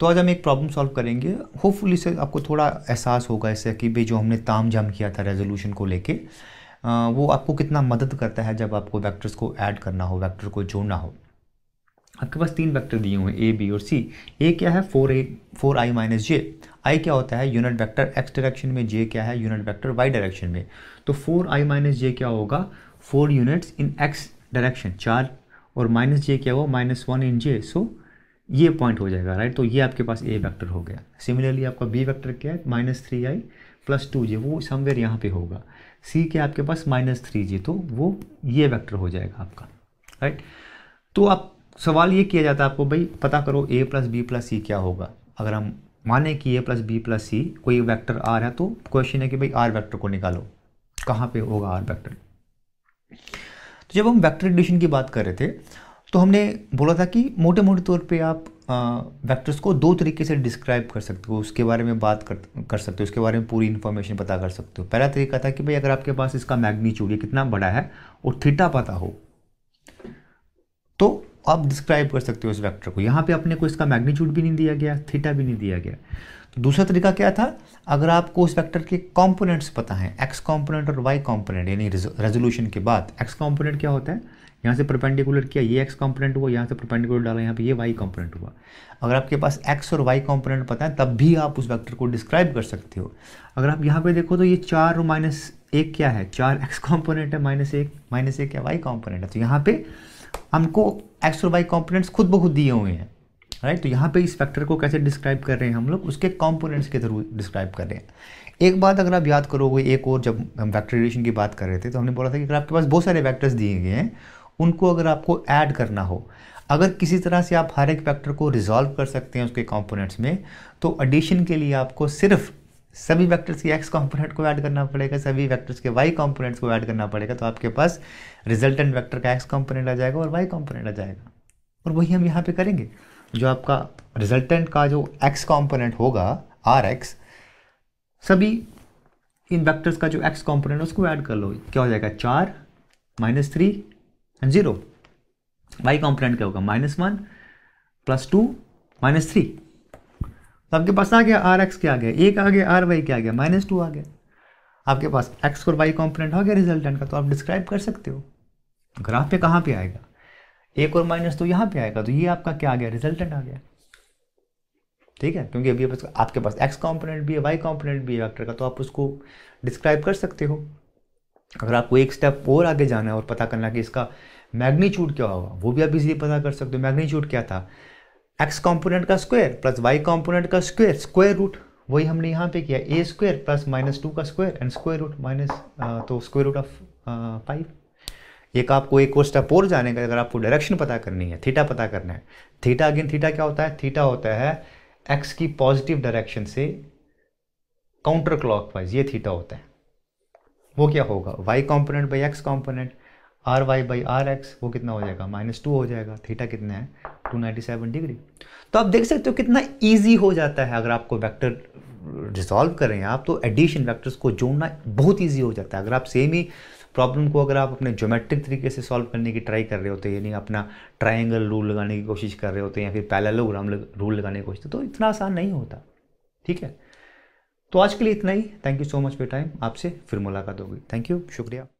तो आज हम एक प्रॉब्लम सॉल्व करेंगे होपफुल से आपको थोड़ा एहसास होगा इससे कि भाई जो हमने ताम जाम किया था रेजोल्यूशन को लेके वो आपको कितना मदद करता है जब आपको वेक्टर्स को ऐड करना हो वेक्टर को जोड़ना हो आपके पास तीन वेक्टर दिए हुए हैं ए बी और सी ए क्या है four A four I minus J I क्या होता है यूनिट वेक्टर एक्स डायरेक्शन में जे क्या है यूनिट वेक्टर वाई डायरेक्शन में तो फोर आई माइनस जे क्या होगा four units in X direction चार और माइनस जे क्या हुआ माइनस वन इन जे सो ये पॉइंट हो जाएगा राइट तो ये आपके पास ए वेक्टर हो गया सिमिलरली आपका बी वेक्टर क्या है minus three I plus two J वो समवेयर यहाँ पे होगा सी के आपके पास माइनस थ्री जे तो वो ये वेक्टर हो जाएगा आपका राइट तो आप सवाल ये किया जाता है आपको भाई पता करो A plus B plus C क्या होगा अगर हम माने कि A plus B plus C कोई आ आर है तो क्वेश्चन है कि भाई आर वैक्टर को निकालो कहाँ पर होगा आर वैक्टर तो जब हम वैक्टर एडिशन की बात कर रहे थे तो हमने बोला था कि मोटे मोटे तौर पे आप वेक्टर्स को दो तरीके से डिस्क्राइब कर सकते हो उसके बारे में बात कर कर सकते हो उसके बारे में पूरी इन्फॉर्मेशन पता कर सकते हो पहला तरीका था कि भाई अगर आपके पास इसका मैग्नीच्यूड है कितना बड़ा है और थीटा पता हो तो आप डिस्क्राइब कर सकते हो उस वैक्टर को यहाँ पर अपने को इसका मैग्नीच्यूड भी नहीं दिया गया थीटा भी नहीं दिया गया तो दूसरा तरीका क्या था अगर आपको उस वैक्टर के कॉम्पोनेंट्स पता हैं एक्स कॉम्पोनेंट और वाई कॉम्पोनेंट यानी रेजोल्यूशन के बाद एक्स कॉम्पोनेंट क्या होता है यहाँ से परपेंडिकुलर किया ये एक्स कॉम्पोनेंट हुआ यहाँ से परपेंडिकुलर डाला यहाँ पे ये वाई कॉम्पोनेंट हुआ अगर आपके पास एक्स और वाई कॉम्पोनेंट पता है तब भी आप उस वेक्टर को डिस्क्राइब कर सकते हो अगर आप यहाँ पे देखो तो ये चार और माइनस एक क्या है चार एक्स कॉम्पोनेंट है माइनस एक माइनस एक या वाई कॉम्पोनेंट है तो यहाँ पे हमको एक्स और वाई कॉम्पोनेंट्स खुद ब खुद दिए हुए हैं राइट तो यहाँ पे इस फैक्टर को कैसे डिस्क्राइब कर रहे हैं हम लोग उसके कंपोनेंट्स के थ्रू डिस्क्राइब कर रहे हैं एक बात अगर आप याद करोगे एक और जब हम वैक्टर रिलेशन की बात कर रहे थे तो हमने बोला था कि अगर आपके पास बहुत सारे वैक्टर्स दिए गए हैं उनको अगर आपको ऐड करना हो अगर किसी तरह से आप हर एक वैक्टर को रिजॉल्व कर सकते हैं उसके कंपोनेंट्स में तो एडिशन के लिए आपको सिर्फ सभी वेक्टर्स के एक्स कंपोनेंट को ऐड करना पड़ेगा सभी वेक्टर्स के वाई कंपोनेंट्स को ऐड करना पड़ेगा तो आपके पास रिजल्टेंट वेक्टर का एक्स कंपोनेंट आ जाएगा और वाई कंपोनेंट आ जाएगा और वही हम यहाँ पे करेंगे जो आपका रिजल्टेंट का जो एक्स कॉम्पोनेंट होगा आर एक्स सभी इन वैक्टर्स का जो एक्स कॉम्पोनेंट उसको ऐड कर लो क्या हो जाएगा चार minus three zero Y component क्या होगा minus one plus two minus three तो आपके पास आ गया आर एक्स क्या आ गया एक आ गया आर वाई क्या आ गया माइनस टू आ गया आपके पास एक्स और वाई कॉम्पोनेंट हो गया रिजल्टेंट का तो आप डिस्क्राइब कर सकते हो ग्राफ पे कहाँ पे आएगा एक और माइनस तो यहाँ पे आएगा तो ये आपका क्या आ गया रिजल्टेंट आ गया ठीक है क्योंकि अभी आपके पास एक्स कॉम्पोनेंट भी है वाई कॉम्पोनेंट भी है वेक्टर का तो आप उसको डिस्क्राइब कर सकते हो अगर आपको एक स्टेप और आगे जाना है और पता करना कि इसका मैग्नीच्यूड क्या होगा वो भी आप इजीली पता कर सकते हो मैग्नीच्यूड क्या था एक्स कॉम्पोनेंट का स्क्वायर प्लस वाई कॉम्पोनेंट का स्क्वायर स्क्वायर रूट वही हमने यहाँ पे किया A square plus minus two का square and square root minus तो स्क्वायर रूट ऑफ फाइव एक आपको एक और स्टेप और जाने का अगर आपको डायरेक्शन पता करनी है थीटा पता करना है थीटा अगेन थीटा क्या होता है थीटा होता है एक्स की पॉजिटिव डायरेक्शन से काउंटर क्लॉकवाइज ये थीटा होता है वो क्या होगा Y component by X component R Y by R X वो कितना हो जाएगा माइनस टू हो जाएगा थीटा कितना है टू नाइन्टी सेवन डिग्री तो आप देख सकते हो कितना ईजी हो जाता है अगर आपको वैक्टर रिजॉल्व करें आप तो एडिशन वैक्टर्स को जोड़ना बहुत ईजी हो जाता है अगर आप सेम ही प्रॉब्लम को अगर आप अपने ज्योमेट्रिक तरीके से सॉल्व करने की ट्राई कर रहे होते यानी अपना ट्राइंगल रूल लगाने की कोशिश कर रहे होते या फिर पैलेलोग्राम रूल लगाने की कोशिश तो इतना आसान नहीं होता ठीक है तो आज के लिए इतना ही thank you so much for time आपसे फिर मुलाकात होगी थैंक यू शुक्रिया